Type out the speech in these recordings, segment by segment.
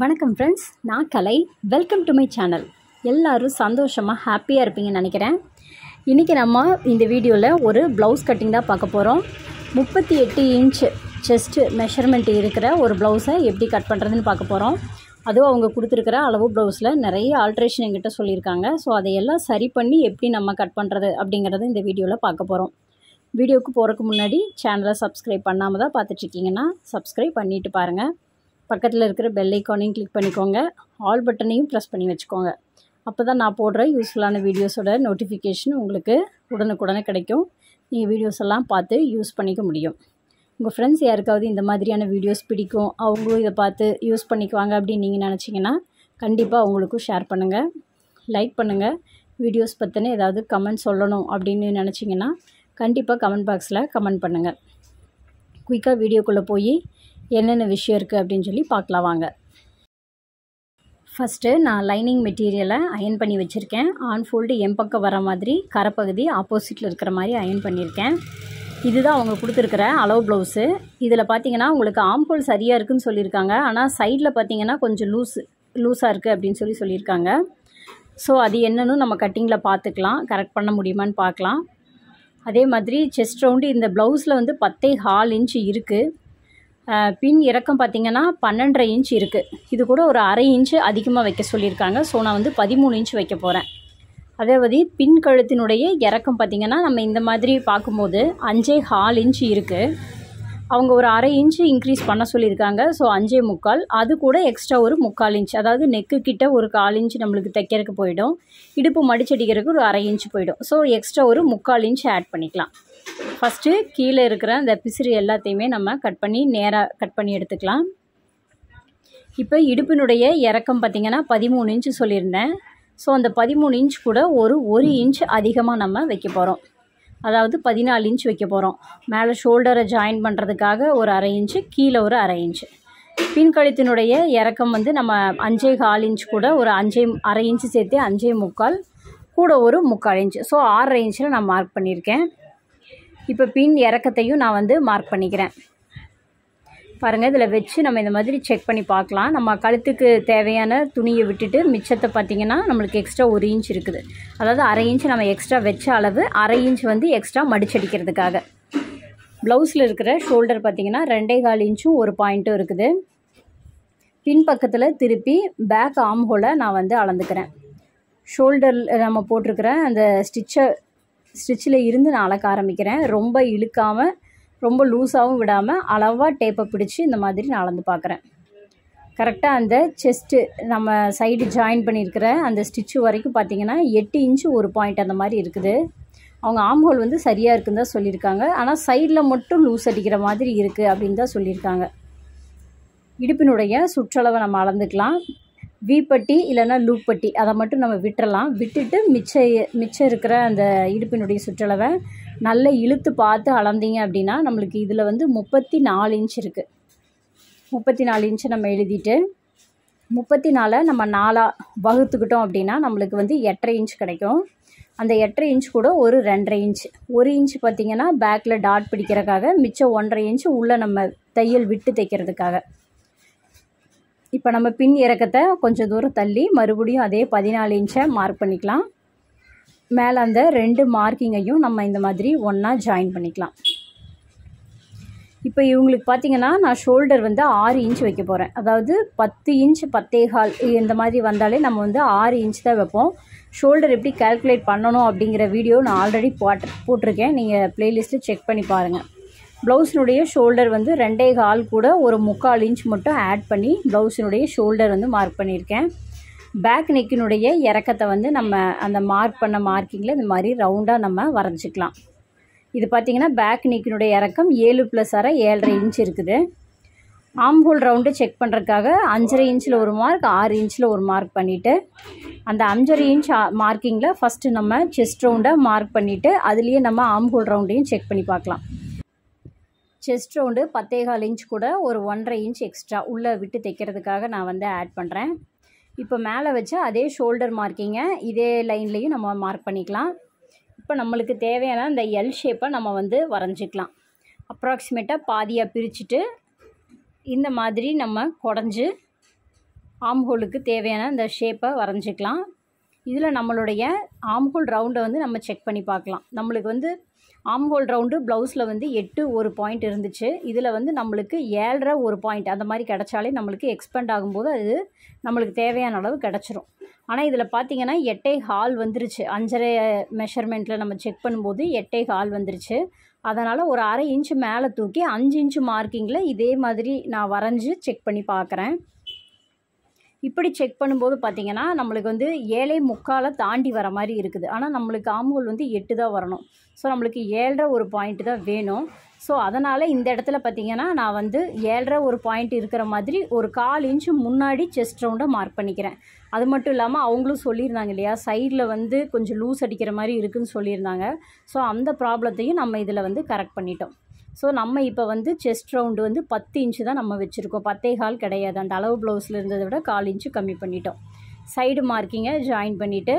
வணக்கம் ஃப்ரெண்ட்ஸ் நான் Kalai welcome to my channel எல்லோரும் சந்தோஷமாக ஹாப்பியாக இருப்பீங்கன்னு நினைக்கிறேன் இன்றைக்கி நம்ம இந்த வீடியோவில் ஒரு ப்ளவுஸ் கட்டிங் தான் பார்க்க போகிறோம் முப்பத்தி எட்டு இன்ச் செஸ்ட்டு மெஷர்மெண்ட் இருக்கிற ஒரு ப்ளவுஸை எப்படி கட் பண்ணுறதுன்னு பார்க்க போகிறோம் அதுவும் அவங்க கொடுத்துருக்கிற அளவு ப்ளவுஸில் நிறைய ஆல்ட்ரேஷன் என்கிட்ட சொல்லியிருக்காங்க ஸோ அதையெல்லாம் சரி பண்ணி எப்படி நம்ம கட் பண்ணுறது அப்படிங்கிறத இந்த வீடியோவில் பார்க்க போகிறோம் வீடியோவுக்கு போகிறதுக்கு முன்னாடி சேனலை சப்ஸ்கிரைப் பண்ணாமல் தான் பார்த்துட்ருக்கீங்கன்னா சப்ஸ்கிரைப் பண்ணிவிட்டு பாருங்கள் பக்கத்தில் இருக்கிற பெல் ஐக்கானையும் கிளிக் பண்ணிக்கோங்க ஆல் பட்டனையும் ப்ரெஸ் பண்ணி வச்சுக்கோங்க அப்போ தான் நான் போடுற யூஸ்ஃபுல்லான வீடியோஸோட நோட்டிஃபிகேஷன் உங்களுக்கு உடனுக்குடனே கிடைக்கும் நீங்கள் வீடியோஸ் எல்லாம் பார்த்து யூஸ் பண்ணிக்க முடியும் உங்கள் ஃப்ரெண்ட்ஸ் யாருக்காவது இந்த மாதிரியான வீடியோஸ் பிடிக்கும் அவங்களும் இதை பார்த்து யூஸ் பண்ணிக்குவாங்க அப்படின்னு நீங்கள் நினச்சிங்கன்னா கண்டிப்பாக அவங்களுக்கும் ஷேர் பண்ணுங்கள் லைக் பண்ணுங்கள் வீடியோஸ் பற்றின ஏதாவது கமெண்ட் சொல்லணும் அப்படின்னு நினச்சிங்கன்னா கண்டிப்பாக கமெண்ட் பாக்ஸில் கமெண்ட் பண்ணுங்கள் குயிக்காக வீடியோக்குள்ளே போய் என்னென்ன விஷயம் இருக்குது அப்படின்னு சொல்லி பார்க்கலாம் வாங்க ஃபஸ்ட்டு நான் லைனிங் மெட்டீரியலை அயன் பண்ணி வச்சுருக்கேன் ஆன் ஃபோல்டு என் பக்கம் வர மாதிரி கரைப்பகுதி ஆப்போசிட்டில் இருக்கிற மாதிரி அயன் பண்ணியிருக்கேன் இதுதான் அவங்க கொடுத்துருக்குற அளவு ப்ளவுஸு இதில் பார்த்தீங்கன்னா உங்களுக்கு ஆம்போல் சரியாக இருக்குதுன்னு சொல்லியிருக்காங்க ஆனால் சைடில் பார்த்தீங்கன்னா கொஞ்சம் லூஸ் லூஸாக இருக்குது அப்படின்னு சொல்லி சொல்லியிருக்காங்க ஸோ அது என்னன்னு நம்ம கட்டிங்கில் பார்த்துக்கலாம் கரெக்ட் பண்ண முடியுமான்னு பார்க்கலாம் அதே மாதிரி செஸ்ட் ரவுண்டு இந்த ப்ளவுஸில் வந்து பத்தே ஹால் இன்ச்சு இருக்குது பின் இறக்கம் பார்த்திங்கன்னா பன்னெண்டரை இன்ச் இருக்குது இது கூட ஒரு அரை இன்ச்சு அதிகமாக வைக்க சொல்லியிருக்காங்க ஸோ நான் வந்து பதிமூணு இன்ச் வைக்க போகிறேன் அதே மாதிரி பின் கழுத்தினுடைய இறக்கம் பார்த்திங்கன்னா நம்ம இந்த மாதிரி பார்க்கும்போது அஞ்சே ஹால் இன்ச்சு இருக்குது அவங்க ஒரு அரை இன்ச்சு இன்க்ரீஸ் பண்ண சொல்லியிருக்காங்க ஸோ அஞ்சே முக்கால் அது கூட எக்ஸ்ட்ரா ஒரு முக்கால் இன்ச் அதாவது நெக்கு கிட்ட ஒரு கால் இன்ச்சு நம்மளுக்கு தைக்கிறதுக்கு போயிடும் இடுப்பு மடிச்சடிக்கிறதுக்கு ஒரு அரை இன்ச்சு போயிடும் ஸோ எக்ஸ்ட்ரா ஒரு முக்கால் இன்ச் ஆட் பண்ணிக்கலாம் ஃபஸ்ட்டு கீழே இருக்கிற அந்த பிசிறு எல்லாத்தையுமே நம்ம கட் பண்ணி நேராக கட் பண்ணி எடுத்துக்கலாம் இப்போ இடுப்பினுடைய இறக்கம் பார்த்திங்கன்னா பதிமூணு இன்ச்சு சொல்லியிருந்தேன் ஸோ அந்த பதிமூணு இன்ச் கூட ஒரு ஒரு இன்ச் அதிகமாக நம்ம வைக்க போகிறோம் அதாவது பதினாலு இன்ச் வைக்க போகிறோம் மேலே ஷோல்டரை ஜாயின் பண்ணுறதுக்காக ஒரு அரை இன்ச்சு கீழே ஒரு அரை இன்ச்சு பின்கழுத்தினுடைய இறக்கம் வந்து நம்ம அஞ்சே கால் இன்ச் கூட ஒரு அஞ்சே அரை இன்ச்சு சேர்த்து அஞ்சே முக்கால் கூட ஒரு முக்கால் இன்ச்சு ஸோ ஆறரை இன்ச்சில் நான் மார்க் பண்ணியிருக்கேன் இப்போ பின் இறக்கத்தையும் நான் வந்து மார்க் பண்ணிக்கிறேன் பாருங்கள் இதில் வச்சு நம்ம இந்த மாதிரி செக் பண்ணி பார்க்கலாம் நம்ம கழுத்துக்கு தேவையான துணியை விட்டுட்டு மிச்சத்தை பார்த்திங்கன்னா நம்மளுக்கு எக்ஸ்ட்ரா ஒரு இன்ச் இருக்குது அதாவது அரை இன்ச் நம்ம எக்ஸ்ட்ரா வச்ச அளவு அரை இன்ச் வந்து எக்ஸ்ட்ரா மடிச்சடிக்கிறதுக்காக ப்ளவுஸில் இருக்கிற ஷோல்டர் பார்த்திங்கன்னா ரெண்டே கால் இன்ச்சும் ஒரு பாயிண்ட்டும் இருக்குது பின்பக்கத்தில் திருப்பி பேக் ஆம்ஹோலை நான் வந்து அளந்துக்கிறேன் ஷோல்டரில் நம்ம போட்டிருக்கிற அந்த ஸ்டிச்சை ஸ்டிச்சில் இருந்து நான் அளக்க ஆரம்பிக்கிறேன் ரொம்ப இழுக்காமல் ரொம்ப லூஸாகவும் விடாமல் அளவாக டேப்பை பிடிச்சி இந்த மாதிரி நான் அளந்து பார்க்குறேன் கரெக்டாக அந்த செஸ்ட்டு நம்ம சைடு ஜாயின் பண்ணியிருக்கிற அந்த ஸ்டிச்சு வரைக்கும் பார்த்திங்கன்னா எட்டு இன்ச்சு ஒரு பாயிண்ட் அந்த மாதிரி இருக்குது அவங்க ஆம்ஹோல் வந்து சரியாக இருக்குன்னு தான் சொல்லியிருக்காங்க ஆனால் சைடில் மட்டும் லூஸ் அடிக்கிற மாதிரி இருக்குது அப்படின்னு தான் சொல்லியிருக்காங்க இடுப்பினுடைய சுற்றளவை நம்ம அளந்துக்கலாம் வீப்பட்டி இல்லைன்னா லூப்பட்டி அதை மட்டும் நம்ம விட்டுறலாம் விட்டுட்டு மிச்ச மிச்சம் இருக்கிற அந்த இடுப்பினுடைய சுற்றளவை நல்லா இழுத்து பார்த்து அளந்தீங்க அப்படின்னா நம்மளுக்கு இதில் வந்து முப்பத்தி நாலு இன்ச் இருக்குது முப்பத்தி நாலு இன்ச்சு நம்ம எழுதிட்டு முப்பத்தி நாலை நம்ம நாலாக வகுத்துக்கிட்டோம் அப்படின்னா நம்மளுக்கு வந்து எட்டரை இன்ச் கிடைக்கும் அந்த எட்டரை இன்ச் கூட ஒரு ரெண்டரை இன்ச் ஒரு இன்ச் பார்த்திங்கன்னா பேக்கில் டாட் பிடிக்கிறக்காக மிச்சம் ஒன்றரை இன்ச் உள்ளே நம்ம தையல் விட்டு தைக்கிறதுக்காக இப்போ நம்ம பின் இறக்கத்தை கொஞ்சம் தூரம் தள்ளி மறுபடியும் அதே பதினாலு இன்ச்சை மார்க் பண்ணிக்கலாம் மேலே அந்த ரெண்டு மார்க்கிங்கையும் நம்ம இந்த மாதிரி ஒன்றா ஜாயின் பண்ணிக்கலாம் இப்போ இவங்களுக்கு பார்த்தீங்கன்னா நான் ஷோல்டர் வந்து ஆறு இன்ச் வைக்க போகிறேன் அதாவது பத்து இன்ச் பத்தேகால் இந்த மாதிரி வந்தாலே நம்ம வந்து ஆறு இன்ச் தான் வைப்போம் ஷோல்டர் எப்படி கால்குலேட் பண்ணணும் அப்படிங்கிற வீடியோ நான் ஆல்ரெடி போட்டிருக்கேன் நீங்கள் ப்ளேலிஸ்ட்டு செக் பண்ணி பாருங்கள் ப்ளவுஸினுடைய ஷோல்டர் வந்து ரெண்டே கால் கூட ஒரு முக்கால் இன்ச் மட்டும் ஆட் பண்ணி ப்ளவுஸினுடைய ஷோல்டர் வந்து மார்க் பண்ணியிருக்கேன் பேக் நெக்கினுடைய இறக்கத்தை வந்து நம்ம அந்த மார்க் பண்ண மார்க்கிங்கில் இந்த மாதிரி ரவுண்டாக நம்ம வரைஞ்சிக்கலாம் இது பார்த்திங்கன்னா பேக் நெக்கினுடைய இறக்கம் ஏழு ப்ளஸ் அரை ஏழரை இன்ச் இருக்குது ஆம்ஹோல் ரவுண்டு செக் பண்ணுறதுக்காக அஞ்சரை இன்ச்சில் ஒரு மார்க் ஆறு இன்ச்சில் ஒரு மார்க் பண்ணிவிட்டு அந்த அஞ்சரை இன்ச் மார்க்கிங்கில் ஃபஸ்ட்டு நம்ம செஸ்ட் ரவுண்டாக மார்க் பண்ணிவிட்டு அதுலேயே நம்ம ஹோல் ரவுண்டையும் செக் பண்ணி பார்க்கலாம் செஸ்ட் ரவுண்டு பத்தேகால் இன்ச் கூட ஒரு ஒன்றரை இன்ச் எக்ஸ்ட்ரா உள்ளே விட்டு தைக்கிறதுக்காக நான் வந்து ஆட் பண்ணுறேன் இப்போ மேலே வச்சு அதே ஷோல்டர் மார்க்கிங்கை இதே லைன்லேயும் நம்ம மார்க் பண்ணிக்கலாம் இப்போ நம்மளுக்கு தேவையான இந்த எல் ஷேப்பை நம்ம வந்து வரைஞ்சிக்கலாம் அப்ராக்சிமேட்டாக பாதியாக பிரிச்சுட்டு இந்த மாதிரி நம்ம குடஞ்சி ஆம்ஹோலுக்கு தேவையான இந்த ஷேப்பை வரைஞ்சிக்கலாம் இதில் நம்மளுடைய ஆம்ஹோல் ரவுண்டை வந்து நம்ம செக் பண்ணி பார்க்கலாம் நம்மளுக்கு வந்து ஆம் ஹோல் ரவுண்டு ப்ளவுஸில் வந்து எட்டு ஒரு பாயிண்ட் இருந்துச்சு இதில் வந்து நம்மளுக்கு ஏழரை ஒரு பாயிண்ட் அந்த மாதிரி கிடச்சாலே நம்மளுக்கு எக்ஸ்பெண்ட் ஆகும்போது அது நம்மளுக்கு தேவையான அளவு கிடச்சிரும் ஆனால் இதில் பார்த்தீங்கன்னா எட்டை ஹால் வந்துருச்சு அஞ்சரை மெஷர்மெண்ட்டில் நம்ம செக் பண்ணும்போது எட்டை ஹால் வந்துருச்சு அதனால் ஒரு அரை இன்ச்சு மேலே தூக்கி அஞ்சு இன்ச்சு மார்க்கிங்கில் இதே மாதிரி நான் வரைஞ்சி செக் பண்ணி பார்க்குறேன் இப்படி செக் பண்ணும்போது பார்த்திங்கன்னா நம்மளுக்கு வந்து ஏழை முக்காலை தாண்டி வர மாதிரி இருக்குது ஆனால் நம்மளுக்கு ஆம்புகள் வந்து எட்டு தான் வரணும் ஸோ நம்மளுக்கு ஏழரை ஒரு பாயிண்ட் தான் வேணும் ஸோ அதனால் இந்த இடத்துல பார்த்திங்கன்னா நான் வந்து ஏழரை ஒரு பாயிண்ட் இருக்கிற மாதிரி ஒரு கால் இன்ச்சு முன்னாடி செஸ்ட் ரவுண்டை மார்க் பண்ணிக்கிறேன் அது மட்டும் இல்லாமல் அவங்களும் சொல்லியிருந்தாங்க இல்லையா சைடில் வந்து கொஞ்சம் லூஸ் அடிக்கிற மாதிரி இருக்குதுன்னு சொல்லியிருந்தாங்க ஸோ அந்த ப்ராப்ளத்தையும் நம்ம இதில் வந்து கரெக்ட் பண்ணிட்டோம் ஸோ நம்ம இப்போ வந்து செஸ்ட் ரவுண்டு வந்து பத்து இன்ச்சு தான் நம்ம வச்சுருக்கோம் பத்தே கால் கிடையாது அந்த அளவு ப்ளவுஸில் இருந்ததை விட கால் இன்ச்சு கம்மி பண்ணிட்டோம் சைடு மார்க்கிங்கை ஜாயின் பண்ணிவிட்டு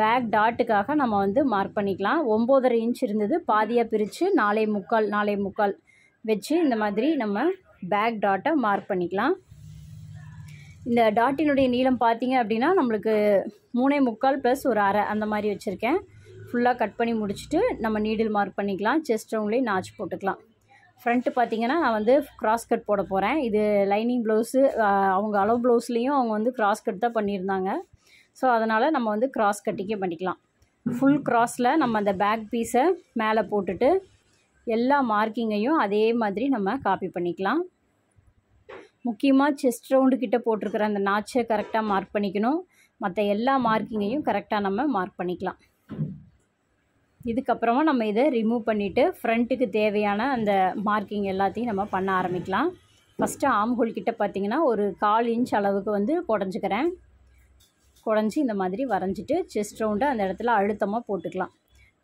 பேக் டாட்டுக்காக நம்ம வந்து மார்க் பண்ணிக்கலாம் ஒம்போதரை இன்ச் இருந்தது பாதியாக பிரித்து நாலே முக்கால் நாலே முக்கால் வச்சு இந்த மாதிரி நம்ம பேக் டாட்டை மார்க் பண்ணிக்கலாம் இந்த டாட்டினுடைய நீளம் பார்த்தீங்க அப்படின்னா நம்மளுக்கு மூணே முக்கால் ப்ளஸ் ஒரு அரை அந்த மாதிரி வச்சுருக்கேன் ஃபுல்லாக கட் பண்ணி முடிச்சுட்டு நம்ம நீடில் மார்க் பண்ணிக்கலாம் செஸ்ட் ரவுண்ட்லேயும் நாச்சு போட்டுக்கலாம் ஃப்ரண்ட்டு பார்த்தீங்கன்னா நான் வந்து கிராஸ் கட் போட போகிறேன் இது லைனிங் ப்ளவுஸு அவங்க அளவு ப்ளவுஸ்லேயும் அவங்க வந்து கிராஸ் கட் தான் பண்ணியிருந்தாங்க ஸோ அதனால் நம்ம வந்து கிராஸ் கட்டிங்கே பண்ணிக்கலாம் ஃபுல் கிராஸில் நம்ம அந்த பேக் பீஸை மேலே போட்டுட்டு எல்லா மார்க்கிங்கையும் அதே மாதிரி நம்ம காப்பி பண்ணிக்கலாம் முக்கியமாக செஸ்ட் ரவுண்டு கிட்டே போட்டிருக்கிற அந்த நாச்சை கரெக்டாக மார்க் பண்ணிக்கணும் மற்ற எல்லா மார்க்கிங்கையும் கரெக்டாக நம்ம மார்க் பண்ணிக்கலாம் இதுக்கப்புறமா நம்ம இதை ரிமூவ் பண்ணிவிட்டு ஃப்ரண்ட்டுக்கு தேவையான அந்த மார்க்கிங் எல்லாத்தையும் நம்ம பண்ண ஆரம்பிக்கலாம் ஃபஸ்ட்டு ஆம் ஹோல் கிட்ட பார்த்திங்கன்னா ஒரு கால் இன்ச் அளவுக்கு வந்து குடஞ்சிக்கிறேன் குடஞ்சி இந்த மாதிரி வரைஞ்சிட்டு செஸ்ட் ரவுண்டை அந்த இடத்துல அழுத்தமாக போட்டுக்கலாம்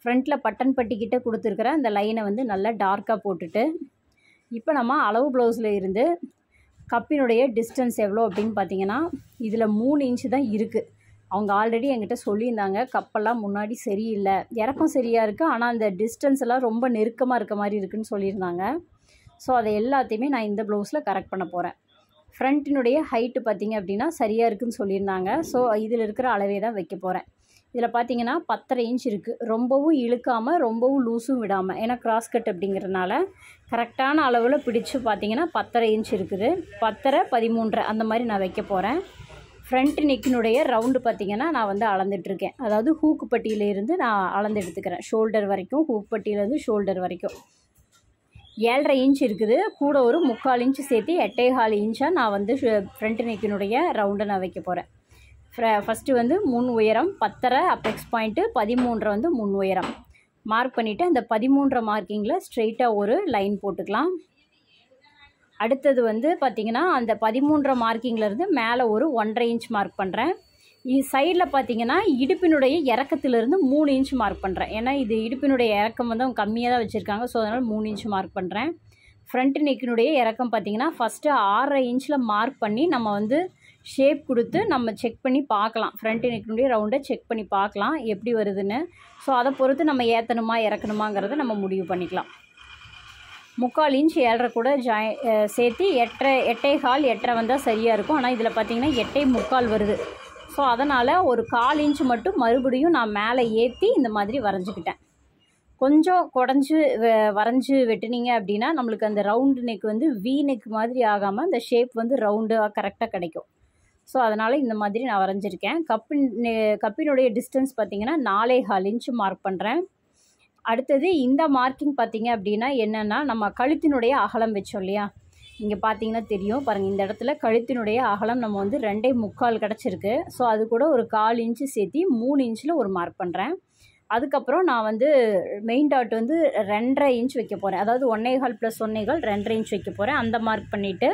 ஃப்ரண்ட்டில் பட்டன் பட்டிக்கிட்ட கொடுத்துருக்குற அந்த லைனை வந்து நல்லா டார்க்காக போட்டுட்டு இப்போ நம்ம அளவு ப்ளவுஸில் இருந்து கப்பினுடைய டிஸ்டன்ஸ் எவ்வளோ அப்படின்னு பார்த்தீங்கன்னா இதில் மூணு இன்ச்சு தான் இருக்குது அவங்க ஆல்ரெடி என்கிட்ட சொல்லியிருந்தாங்க கப்பெல்லாம் முன்னாடி சரியில்லை இறக்கம் சரியாக இருக்குது ஆனால் அந்த டிஸ்டன்ஸ் எல்லாம் ரொம்ப நெருக்கமாக இருக்க மாதிரி இருக்குதுன்னு சொல்லியிருந்தாங்க ஸோ அதை எல்லாத்தையுமே நான் இந்த ப்ளவுஸில் கரெக்ட் பண்ண போகிறேன் ஃப்ரண்ட்டினுடைய ஹைட்டு பார்த்திங்க அப்படின்னா சரியாக இருக்குதுன்னு சொல்லியிருந்தாங்க ஸோ இதில் இருக்கிற அளவே தான் வைக்க போகிறேன் இதில் பார்த்தீங்கன்னா பத்தரை இன்ச் இருக்குது ரொம்பவும் இழுக்காமல் ரொம்பவும் லூஸும் விடாமல் ஏன்னா கிராஸ் கட் அப்படிங்கிறதுனால கரெக்டான அளவில் பிடிச்சி பார்த்தீங்கன்னா பத்தரை இன்ச் இருக்குது பத்தரை பதிமூன்றரை அந்த மாதிரி நான் வைக்க போகிறேன் ஃப்ரண்ட் நெக்கினுடைய ரவுண்டு பார்த்திங்கன்னா நான் வந்து அளந்துட்டுருக்கேன் அதாவது ஹூக்கு பட்டியிலேருந்து நான் அளந்து எடுத்துக்கிறேன் ஷோல்டர் வரைக்கும் ஹூக் பட்டியிலேருந்து ஷோல்டர் வரைக்கும் ஏழரை இன்ச் இருக்குது கூட ஒரு முக்கால் இன்ச்சு சேர்த்து எட்டே கால் இன்ச்சாக நான் வந்து ஃப்ரண்ட் நெக்கினுடைய ரவுண்டை நான் வைக்க போகிறேன் ஃபஸ்ட்டு வந்து முன் உயரம் பத்தரை அப்பெக்ஸ் பாயிண்ட்டு பதிமூன்றை வந்து முன் உயரம் மார்க் பண்ணிவிட்டு அந்த பதிமூன்றரை மார்க்கிங்கில் ஸ்ட்ரெயிட்டாக ஒரு லைன் போட்டுக்கலாம் அடுத்தது வந்து பார்த்திங்கன்னா அந்த பதிமூன்றரை மார்க்கிங்லேருந்து மேலே ஒரு ஒன்றரை இன்ச் மார்க் பண்ணுறேன் சைடில் பார்த்தீங்கன்னா இடுப்பினுடைய இறக்கத்துலேருந்து மூணு இன்ச் மார்க் பண்ணுறேன் ஏன்னா இது இடுப்பினுடைய இறக்கம் வந்து அவங்க கம்மியாக தான் வச்சுருக்காங்க ஸோ அதனால் மூணு இன்ச் மார்க் பண்ணுறேன் ஃப்ரண்ட் நெக்கினுடைய இறக்கம் பார்த்திங்கன்னா ஃபஸ்ட்டு ஆறரை இன்ச்சில் மார்க் பண்ணி நம்ம வந்து ஷேப் கொடுத்து நம்ம செக் பண்ணி பார்க்கலாம் ஃப்ரண்ட் நெக்கினுடைய ரவுண்டை செக் பண்ணி பார்க்கலாம் எப்படி வருதுன்னு ஸோ அதை பொறுத்து நம்ம ஏற்றணுமா இறக்கணுமாங்கிறத நம்ம முடிவு பண்ணிக்கலாம் முக்கால் இன்ச் ஏழரை கூட ஜாய் சேர்த்து எட்டரை எட்டே கால் எட்டரை வந்தால் சரியாக இருக்கும் ஆனால் இதில் பார்த்திங்கன்னா எட்டே முக்கால் வருது ஸோ அதனால் ஒரு கால் இன்ச் மட்டும் மறுபடியும் நான் மேலே ஏற்றி இந்த மாதிரி வரைஞ்சிக்கிட்டேன் கொஞ்சம் குடஞ்சி வரைஞ்சி வெட்டினீங்க அப்படின்னா நம்மளுக்கு அந்த ரவுண்டு நெக் வந்து வி நெக் மாதிரி ஆகாமல் அந்த ஷேப் வந்து ரவுண்டாக கரெக்டாக கிடைக்கும் ஸோ அதனால் இந்த மாதிரி நான் வரைஞ்சிருக்கேன் கப்பின் கப்பினுடைய டிஸ்டன்ஸ் பார்த்திங்கன்னா நாலே கால் இன்ச்சு மார்க் பண்ணுறேன் அடுத்தது இந்த மார்க்கிங் பார்த்திங்க அப்படின்னா என்னென்னா நம்ம கழுத்தினுடைய அகலம் வச்சோம் இல்லையா இங்கே பார்த்தீங்கன்னா தெரியும் பாருங்கள் இந்த இடத்துல கழுத்தினுடைய அகலம் நம்ம வந்து ரெண்டே முக்கால் கிடச்சிருக்கு ஸோ அது கூட ஒரு கால் இன்ச்சு சேர்த்தி மூணு இன்ச்சில் ஒரு மார்க் பண்ணுறேன் அதுக்கப்புறம் நான் வந்து மெயின் டாட் வந்து ரெண்டரை இன்ச் வைக்க போகிறேன் அதாவது ஒன்னேகால் ப்ளஸ் ஒன்னேகால் ரெண்டரை இன்ச் வைக்க போகிறேன் அந்த மார்க் பண்ணிவிட்டு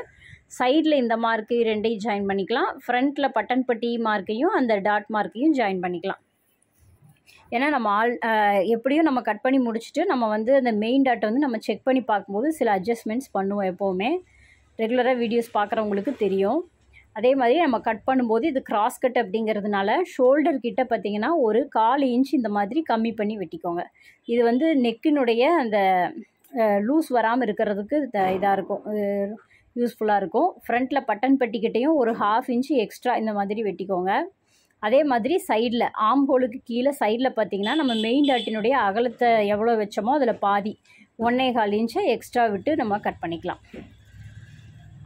சைடில் இந்த மார்க்கு ரெண்டையும் ஜாயின் பண்ணிக்கலாம் ஃப்ரண்ட்டில் பட்டன் பட்டி மார்க்கையும் அந்த டாட் மார்க்கையும் ஜாயின் பண்ணிக்கலாம் ஏன்னா நம்ம ஆல் எப்படியும் நம்ம கட் பண்ணி முடிச்சுட்டு நம்ம வந்து அந்த மெயின் டாட்டை வந்து நம்ம செக் பண்ணி பார்க்கும்போது சில அட்ஜஸ்ட்மெண்ட்ஸ் பண்ணுவோம் எப்போவுமே ரெகுலராக வீடியோஸ் பார்க்குறவங்களுக்கு தெரியும் அதே மாதிரி நம்ம கட் பண்ணும்போது இது கிராஸ் கட் அப்படிங்கிறதுனால ஷோல்டர் கிட்ட பார்த்திங்கன்னா ஒரு கால் இன்ச் இந்த மாதிரி கம்மி பண்ணி வெட்டிக்கோங்க இது வந்து நெக்கினுடைய அந்த லூஸ் வராமல் இருக்கிறதுக்கு இதாக இருக்கும் யூஸ்ஃபுல்லாக இருக்கும் ஃப்ரண்ட்டில் பட்டன் பட்டிக்கிட்டையும் ஒரு ஹாஃப் இன்ச்சு எக்ஸ்ட்ரா இந்த மாதிரி வெட்டிக்கோங்க அதே மாதிரி சைடில் ஆம்போலுக்கு கீழே சைடில் பார்த்தீங்கன்னா நம்ம மெயின் டாட்டினுடைய அகலத்தை எவ்வளோ வச்சோமோ அதில் பாதி ஒன்றே கால் இன்ச்சை எக்ஸ்ட்ரா விட்டு நம்ம கட் பண்ணிக்கலாம்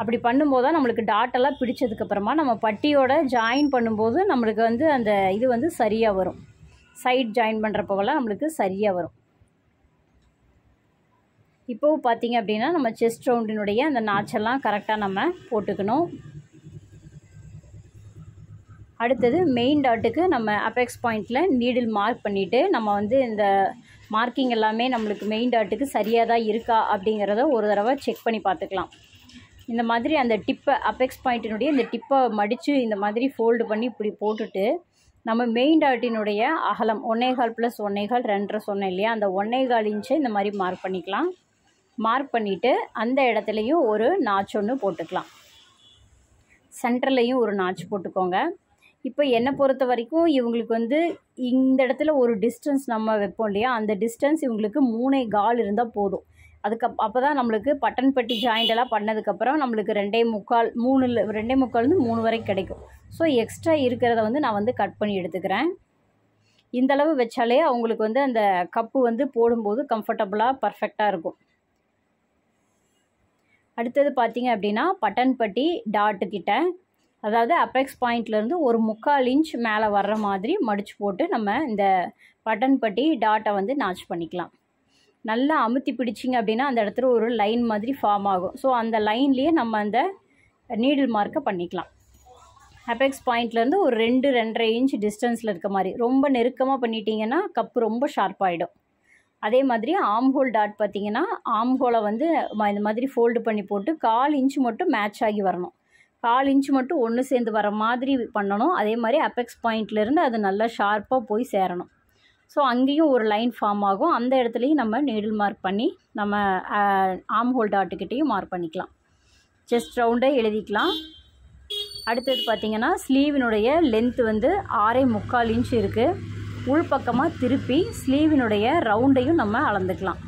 அப்படி பண்ணும்போது தான் நம்மளுக்கு டாட்டெல்லாம் பிடிச்சதுக்கப்புறமா நம்ம பட்டியோட ஜாயின் பண்ணும்போது நம்மளுக்கு வந்து அந்த இது வந்து சரியாக வரும் சைட் ஜாயின் பண்ணுறப்போவெல்லாம் நம்மளுக்கு சரியாக வரும் இப்போவும் பார்த்திங்க அப்படின்னா நம்ம செஸ்ட் ரவுண்டினுடைய அந்த நாச்செல்லாம் கரெக்டாக நம்ம போட்டுக்கணும் அடுத்தது மெயின் டாட்டுக்கு நம்ம அப்பெக்ஸ் பாயிண்டில் நீடில் மார்க் பண்ணிவிட்டு நம்ம வந்து இந்த மார்க்கிங் எல்லாமே நம்மளுக்கு மெயின் டாட்டுக்கு சரியாக தான் இருக்கா அப்படிங்கிறத ஒரு தடவை செக் பண்ணி பார்த்துக்கலாம் இந்த மாதிரி அந்த டிப்பை அப்பெக்ஸ் பாயிண்ட்டினுடைய இந்த டிப்பை மடித்து இந்த மாதிரி ஃபோல்டு பண்ணி இப்படி போட்டுட்டு நம்ம மெயின் டாட்டினுடைய அகலம் ஒன்னேகால் ப்ளஸ் ஒன்னேகால் ரெண்டரை சொன்னேன் இல்லையா அந்த ஒன்னேகால் இன்ச்சை இந்த மாதிரி மார்க் பண்ணிக்கலாம் மார்க் பண்ணிவிட்டு அந்த இடத்துலையும் ஒரு நாச் ஒன்று போட்டுக்கலாம் சென்டர்லேயும் ஒரு நாச் போட்டுக்கோங்க இப்போ என்னை பொறுத்த வரைக்கும் இவங்களுக்கு வந்து இந்த இடத்துல ஒரு டிஸ்டன்ஸ் நம்ம வைப்போம் இல்லையா அந்த டிஸ்டன்ஸ் இவங்களுக்கு மூணே கால் இருந்தால் போதும் அதுக்கப் அப்போ தான் நம்மளுக்கு பட்டன் பட்டி ஜாயிண்டெல்லாம் பண்ணதுக்கப்புறம் நம்மளுக்கு ரெண்டே முக்கால் மூணு ரெண்டே முக்கால்ந்து மூணு வரை கிடைக்கும் ஸோ எக்ஸ்ட்ரா இருக்கிறத வந்து நான் வந்து கட் பண்ணி எடுத்துக்கிறேன் இந்தளவு வச்சாலே அவங்களுக்கு வந்து அந்த கப்பு வந்து போடும்போது கம்ஃபர்டபுளாக பர்ஃபெக்டாக இருக்கும் அடுத்தது பார்த்தீங்க அப்படின்னா பட்டன் பட்டி டாட்டு கிட்டே அதாவது அப்பெக்ஸ் பாயிண்ட்லேருந்து ஒரு முக்கால் இன்ச் மேலே வர்ற மாதிரி மடித்து போட்டு நம்ம இந்த பட்டன் பட்டி டாட்டை வந்து நாச் பண்ணிக்கலாம் நல்லா அமுத்தி பிடிச்சிங்க அப்படின்னா அந்த இடத்துல ஒரு லைன் மாதிரி ஃபார்ம் ஆகும் ஸோ அந்த லைன்லேயே நம்ம அந்த நீடில் மார்க்கை பண்ணிக்கலாம் அப்பெக்ஸ் பாயிண்ட்லேருந்து ஒரு ரெண்டு ரெண்டரை இன்ச் டிஸ்டன்ஸில் இருக்க மாதிரி ரொம்ப நெருக்கமாக பண்ணிட்டீங்கன்னா கப்பு ரொம்ப ஷார்ப்பாகிடும் அதே மாதிரி ஆம்ஹோல் டாட் பார்த்தீங்கன்னா ஆம்ஹோலை வந்து இந்த மாதிரி ஃபோல்டு பண்ணி போட்டு கால் இன்ச்சு மட்டும் மேட்ச் ஆகி வரணும் கால் இன்ச்சு மட்டும் ஒன்று சேர்ந்து வர மாதிரி பண்ணணும் அதே மாதிரி அப்பெக்ஸ் பாயிண்ட்லேருந்து அது நல்லா ஷார்ப்பாக போய் சேரணும் ஸோ அங்கேயும் ஒரு லைன் ஃபார்ம் ஆகும் அந்த இடத்துலையும் நம்ம நீடில் மார்க் பண்ணி நம்ம ஆம் ஹோல் டாட்டுக்கிட்டேயும் மார்க் பண்ணிக்கலாம் செஸ்ட் ரவுண்டை எழுதிக்கலாம் அடுத்தது பார்த்திங்கன்னா ஸ்லீவினுடைய லென்த்து வந்து ஆறே முக்கால் இன்ச் இருக்குது உள்பக்கமாக திருப்பி ஸ்லீவினுடைய ரவுண்டையும் நம்ம அளந்துக்கலாம்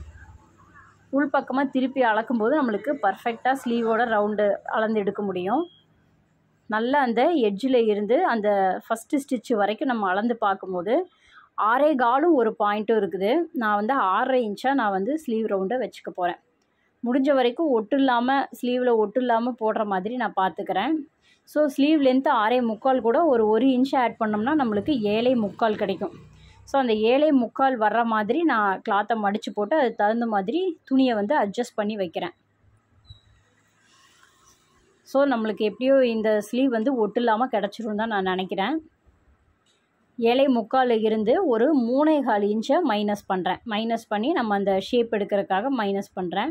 உள்பக்கமாக திருப்பி அளக்கும்போது நம்மளுக்கு பர்ஃபெக்டாக ஸ்லீவோட ரவுண்டு அளந்து எடுக்க முடியும் நல்லா அந்த எட்ஜில் இருந்து அந்த ஃபஸ்ட்டு ஸ்டிச்சு வரைக்கும் நம்ம அளந்து பார்க்கும்போது ஆறே காலும் ஒரு பாயிண்ட்டும் இருக்குது நான் வந்து ஆறரை இன்ச்சாக நான் வந்து ஸ்லீவ் ரவுண்டை வச்சுக்க போகிறேன் முடிஞ்ச வரைக்கும் ஒட்டு இல்லாமல் ஸ்லீவில் ஒட்டு இல்லாமல் போடுற மாதிரி நான் பார்த்துக்கிறேன் ஸோ ஸ்லீவ் லென்த்து ஆறே முக்கால் கூட ஒரு ஒரு இன்ச் ஆட் பண்ணோம்னா நம்மளுக்கு ஏழை முக்கால் கிடைக்கும் ஸோ அந்த ஏழை முக்கால் வர்ற மாதிரி நான் கிளாத்தை மடித்து போட்டு அது தகுந்த மாதிரி துணியை வந்து அட்ஜஸ்ட் பண்ணி வைக்கிறேன் ஸோ நம்மளுக்கு எப்படியோ இந்த ஸ்லீவ் வந்து ஒட்டு இல்லாமல் கிடச்சிரும் தான் நான் நினைக்கிறேன் ஏழை முக்கால் இருந்து ஒரு மூணே கால் இன்ச்சை மைனஸ் பண்ணுறேன் மைனஸ் பண்ணி நம்ம அந்த ஷேப் எடுக்கிறதுக்காக மைனஸ் பண்ணுறேன்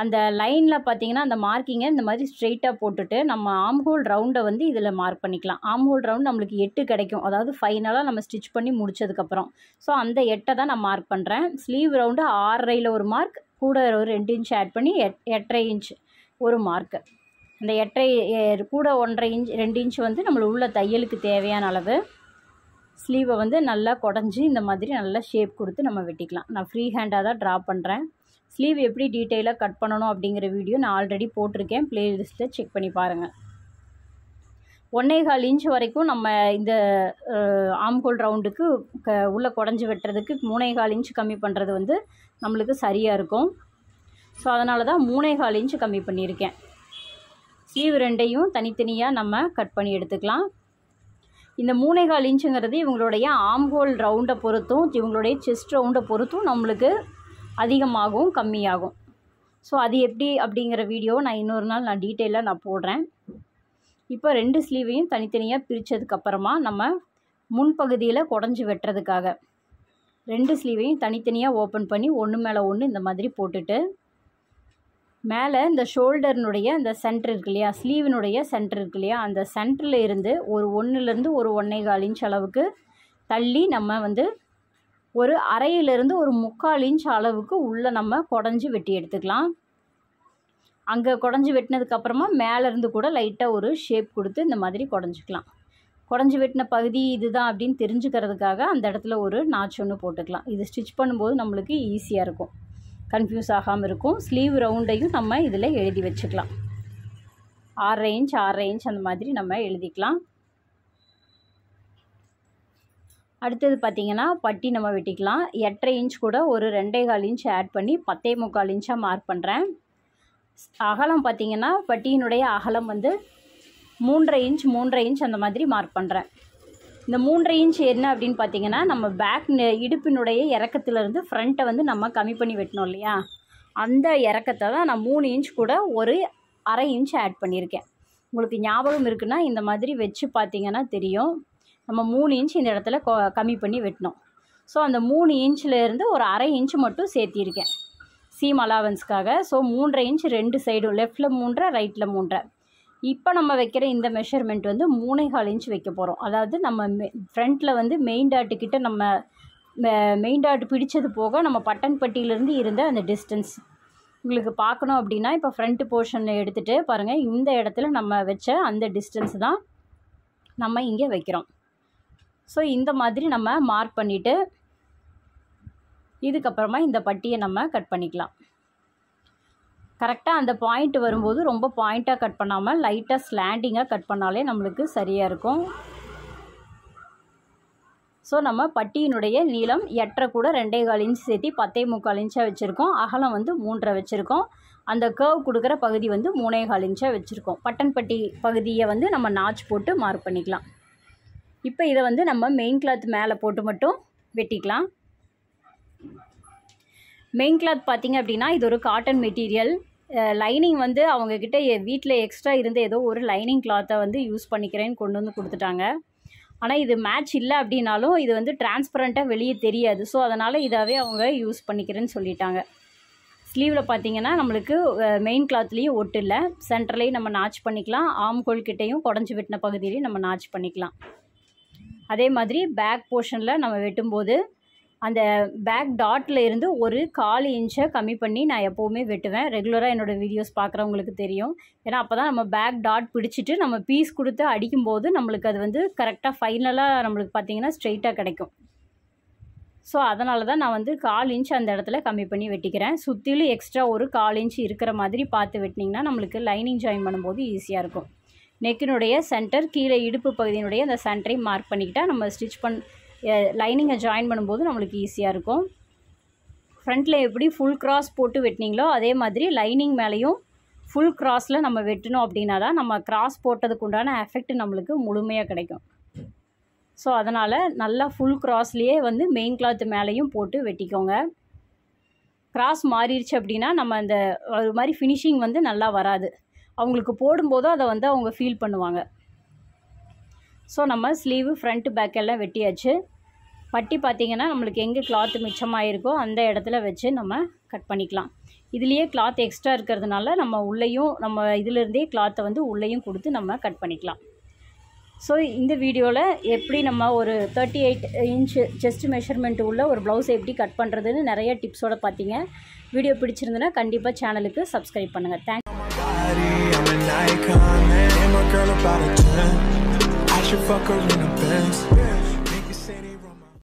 அந்த லைனில் பார்த்தீங்கன்னா அந்த மார்க்கிங்கை இந்த மாதிரி ஸ்ட்ரெயிட்டாக போட்டுட்டு நம்ம ஆம்ஹோல் ரவுண்டை வந்து இதில் மார்க் பண்ணிக்கலாம் ஆம்ஹோல் ரவுண்ட் நம்மளுக்கு எட்டு கிடைக்கும் அதாவது ஃபைனலாக நம்ம ஸ்டிச் பண்ணி முடித்ததுக்கப்புறம் ஸோ அந்த எட்டை தான் நான் மார்க் பண்ணுறேன் ஸ்லீவ் ரவுண்டு ஆறரையில் ஒரு மார்க் கூட ஒரு ரெண்டு இன்ச் ஆட் பண்ணி எட் எட்டரை இன்ச் ஒரு மார்க்கு இந்த எட்டரை கூட ஒன்றரை இன்ச் ரெண்டு இன்ச் வந்து நம்மளுக்கு உள்ள தையலுக்கு தேவையான அளவு ஸ்லீவை வந்து நல்லா குடஞ்சி இந்த மாதிரி நல்லா ஷேப் கொடுத்து நம்ம வெட்டிக்கலாம் நான் ஃப்ரீ ஹேண்டாக தான் ட்ரா பண்ணுறேன் ஸ்லீவ் எப்படி டீட்டெயிலாக கட் பண்ணணும் அப்படிங்கிற வீடியோ நான் ஆல்ரெடி போட்டிருக்கேன் ப்ளேலிஸ்ட்டில் செக் பண்ணி பாருங்கள் ஒன்றே கால் இன்ச் வரைக்கும் நம்ம இந்த ஆம்கோல் ரவுண்டுக்கு க உள்ளே குடஞ்சி வெட்டுறதுக்கு மூணே கால் இன்ச் கம்மி பண்ணுறது வந்து நம்மளுக்கு சரியாக இருக்கும் ஸோ அதனால தான் மூணே கால் இன்ச்சு கம்மி பண்ணியிருக்கேன் சீவு ரெண்டையும் தனித்தனியாக நம்ம கட் பண்ணி எடுத்துக்கலாம் இந்த கால் இன்ச்சுங்கிறது இவங்களுடைய ஆம்ஹோல் ரவுண்டை பொறுத்தும் இவங்களுடைய செஸ்ட் ரவுண்டை பொறுத்தும் நம்மளுக்கு அதிகமாகவும் கம்மியாகும் ஸோ அது எப்படி அப்படிங்கிற வீடியோவை நான் இன்னொரு நாள் நான் டீட்டெயிலாக நான் போடுறேன் இப்போ ரெண்டு ஸ்லீவையும் தனித்தனியாக பிரித்ததுக்கப்புறமா நம்ம முன்பகுதியில் குடஞ்சி வெட்டுறதுக்காக ரெண்டு ஸ்லீவையும் தனித்தனியாக ஓப்பன் பண்ணி ஒன்று மேலே ஒன்று இந்த மாதிரி போட்டுட்டு மேலே இந்த ஷோல்டர்னுடைய அந்த சென்டர் இருக்கு இல்லையா ஸ்லீவினுடைய சென்டர் இருக்கு இல்லையா அந்த சென்டரில் இருந்து ஒரு ஒன்றுலேருந்து ஒரு ஒன்றே கால் இன்ச் அளவுக்கு தள்ளி நம்ம வந்து ஒரு அறையிலிருந்து ஒரு முக்கால் இன்ச் அளவுக்கு உள்ளே நம்ம குடஞ்சி வெட்டி எடுத்துக்கலாம் அங்கே குடஞ்சி வெட்டினதுக்கப்புறமா மேலேருந்து கூட லைட்டாக ஒரு ஷேப் கொடுத்து இந்த மாதிரி குடஞ்சிக்கலாம் குடஞ்சி வெட்டின பகுதி இதுதான் அப்படின்னு தெரிஞ்சுக்கிறதுக்காக அந்த இடத்துல ஒரு நாச்சொன்று ஒன்று போட்டுக்கலாம் இது ஸ்டிச் பண்ணும்போது நம்மளுக்கு ஈஸியாக இருக்கும் கன்ஃபியூஸ் ஆகாமல் இருக்கும் ஸ்லீவ் ரவுண்டையும் நம்ம இதில் எழுதி வச்சுக்கலாம் ஆறரை இன்ச் ஆறரை இன்ச் அந்த மாதிரி நம்ம எழுதிக்கலாம் அடுத்தது பார்த்திங்கன்னா பட்டி நம்ம வெட்டிக்கலாம் எட்டரை இன்ச் கூட ஒரு ரெண்டே கால் இன்ச் ஆட் பண்ணி பத்தே முக்கால் இன்ச்சாக மார்க் பண்ணுறேன் அகலம் பார்த்திங்கன்னா பட்டியினுடைய அகலம் வந்து மூன்றரை இன்ச் மூன்றரை இன்ச் அந்த மாதிரி மார்க் பண்ணுறேன் இந்த மூன்றரை இன்ச் என்ன அப்படின்னு பார்த்தீங்கன்னா நம்ம பேக் இடுப்பினுடைய இறக்கத்துலேருந்து ஃப்ரண்ட்டை வந்து நம்ம கம்மி பண்ணி வெட்டணும் இல்லையா அந்த இறக்கத்தை தான் நான் மூணு இன்ச் கூட ஒரு அரை இன்ச் ஆட் பண்ணியிருக்கேன் உங்களுக்கு ஞாபகம் இருக்குன்னா இந்த மாதிரி வச்சு பார்த்தீங்கன்னா தெரியும் நம்ம மூணு இன்ச் இந்த இடத்துல கம்மி பண்ணி வெட்டணும் ஸோ அந்த மூணு இன்ச்சிலேருந்து ஒரு அரை இன்ச் மட்டும் சேர்த்திருக்கேன் சீம் அலாவன்ஸ்க்காக ஸோ மூன்றரை இன்ச் ரெண்டு சைடும் லெஃப்ட்டில் மூன்றரை ரைட்டில் மூன்றரை இப்போ நம்ம வைக்கிற இந்த மெஷர்மெண்ட் வந்து மூணைகால் இன்ச் வைக்க போகிறோம் அதாவது நம்ம மெ ஃப்ரண்ட்டில் வந்து மெயின் டாட்டுக்கிட்ட நம்ம மெயின் டாட் பிடிச்சது போக நம்ம பட்டன் பட்டியிலேருந்து இருந்த அந்த டிஸ்டன்ஸ் உங்களுக்கு பார்க்கணும் அப்படின்னா இப்போ ஃப்ரண்ட் போர்ஷனை எடுத்துகிட்டு பாருங்கள் இந்த இடத்துல நம்ம வச்ச அந்த டிஸ்டன்ஸ் தான் நம்ம இங்கே வைக்கிறோம் ஸோ இந்த மாதிரி நம்ம மார்க் பண்ணிவிட்டு இதுக்கப்புறமா இந்த பட்டியை நம்ம கட் பண்ணிக்கலாம் கரெக்டாக அந்த பாயிண்ட் வரும்போது ரொம்ப பாயிண்ட்டாக கட் பண்ணாமல் லைட்டாக ஸ்லாண்டிங்காக கட் பண்ணாலே நம்மளுக்கு சரியாக இருக்கும் ஸோ நம்ம பட்டியினுடைய நீளம் எட்டரை கூட ரெண்டே கால் இன்ச் சேர்த்தி பத்தே முக்கால் இன்ச்சாக வச்சுருக்கோம் அகலம் வந்து மூன்றரை வச்சுருக்கோம் அந்த கேர்வ் கொடுக்குற பகுதி வந்து மூணே கால் இன்ச்சாக வச்சுருக்கோம் பட்டன் பட்டி பகுதியை வந்து நம்ம நாச் போட்டு மார்க் பண்ணிக்கலாம் இப்போ இதை வந்து நம்ம மெயின் கிளாத் மேலே போட்டு மட்டும் வெட்டிக்கலாம் மெயின் கிளாத் பார்த்திங்க அப்படின்னா இது ஒரு காட்டன் மெட்டீரியல் லைனிங் வந்து அவங்கக்கிட்ட வீட்டில் எக்ஸ்ட்ரா இருந்த ஏதோ ஒரு லைனிங் கிளாத்தை வந்து யூஸ் பண்ணிக்கிறேன்னு கொண்டு வந்து கொடுத்துட்டாங்க ஆனால் இது மேட்ச் இல்லை அப்படின்னாலும் இது வந்து டிரான்ஸ்பரண்ட்டாக வெளியே தெரியாது ஸோ அதனால் இதாகவே அவங்க யூஸ் பண்ணிக்கிறேன்னு சொல்லிட்டாங்க ஸ்லீவில் பார்த்தீங்கன்னா நம்மளுக்கு மெயின் கிளாத்லேயும் ஒட்டு இல்லை சென்டர்லேயும் நம்ம நாச் பண்ணிக்கலாம் ஆம்கோல் கிட்டேயும் குடஞ்சி வெட்டின பகுதியிலையும் நம்ம நாச் பண்ணிக்கலாம் அதே மாதிரி பேக் போர்ஷனில் நம்ம வெட்டும்போது அந்த பேக் டாட்டில் இருந்து ஒரு கால் இன்ச்சை கம்மி பண்ணி நான் எப்போவுமே வெட்டுவேன் ரெகுலராக என்னோடய வீடியோஸ் பார்க்குறவங்களுக்கு தெரியும் ஏன்னா அப்போ தான் நம்ம பேக் டாட் பிடிச்சிட்டு நம்ம பீஸ் கொடுத்து அடிக்கும்போது நம்மளுக்கு அது வந்து கரெக்டாக ஃபைனலாக நம்மளுக்கு பார்த்திங்கன்னா ஸ்ட்ரெயிட்டாக கிடைக்கும் ஸோ அதனால தான் நான் வந்து கால் இன்ச் அந்த இடத்துல கம்மி பண்ணி வெட்டிக்கிறேன் சுற்றிலும் எக்ஸ்ட்ரா ஒரு கால் இன்ச் இருக்கிற மாதிரி பார்த்து வெட்டினிங்கன்னா நம்மளுக்கு லைனிங் ஜாயின் பண்ணும்போது ஈஸியாக இருக்கும் நெக்கினுடைய சென்டர் கீழே இடுப்பு பகுதியினுடைய அந்த சென்டரை மார்க் பண்ணிக்கிட்டால் நம்ம ஸ்டிச் பண்ண லைனிங்கை ஜாயின் பண்ணும்போது நம்மளுக்கு ஈஸியாக இருக்கும் ஃப்ரண்ட்டில் எப்படி ஃபுல் கிராஸ் போட்டு வெட்டினீங்களோ அதே மாதிரி லைனிங் மேலேயும் ஃபுல் கிராஸில் நம்ம வெட்டினோம் அப்படின்னா தான் நம்ம கிராஸ் போட்டதுக்கு உண்டான எஃபெக்ட் நம்மளுக்கு முழுமையாக கிடைக்கும் ஸோ அதனால் நல்லா ஃபுல் கிராஸ்லேயே வந்து மெயின் கிளாத் மேலேயும் போட்டு வெட்டிக்கோங்க கிராஸ் மாறிடுச்சு அப்படின்னா நம்ம அந்த ஒரு மாதிரி ஃபினிஷிங் வந்து நல்லா வராது அவங்களுக்கு போடும்போதும் அதை வந்து அவங்க ஃபீல் பண்ணுவாங்க ஸோ நம்ம ஸ்லீவு ஃப்ரண்ட்டு பேக் எல்லாம் வெட்டியாச்சு பட்டி பார்த்திங்கன்னா நம்மளுக்கு எங்கே கிளாத்து மிச்சமாக இருக்கோ அந்த இடத்துல வச்சு நம்ம கட் பண்ணிக்கலாம் இதுலேயே கிளாத் எக்ஸ்ட்ரா இருக்கிறதுனால நம்ம உள்ளேயும் நம்ம இதிலிருந்தே கிளாத்தை வந்து உள்ளேயும் கொடுத்து நம்ம கட் பண்ணிக்கலாம் ஸோ இந்த வீடியோவில் எப்படி நம்ம ஒரு thirty eight inch chest measurement உள்ள ஒரு ப்ளவுஸை எப்படி கட் பண்ணுறதுன்னு நிறைய டிப்ஸோடு பார்த்தீங்க வீடியோ பிடிச்சிருந்துன்னா கண்டிப்பாக சேனலுக்கு சப்ஸ்கிரைப் பண்ணுங்கள் thanks should fuck her in the Benz.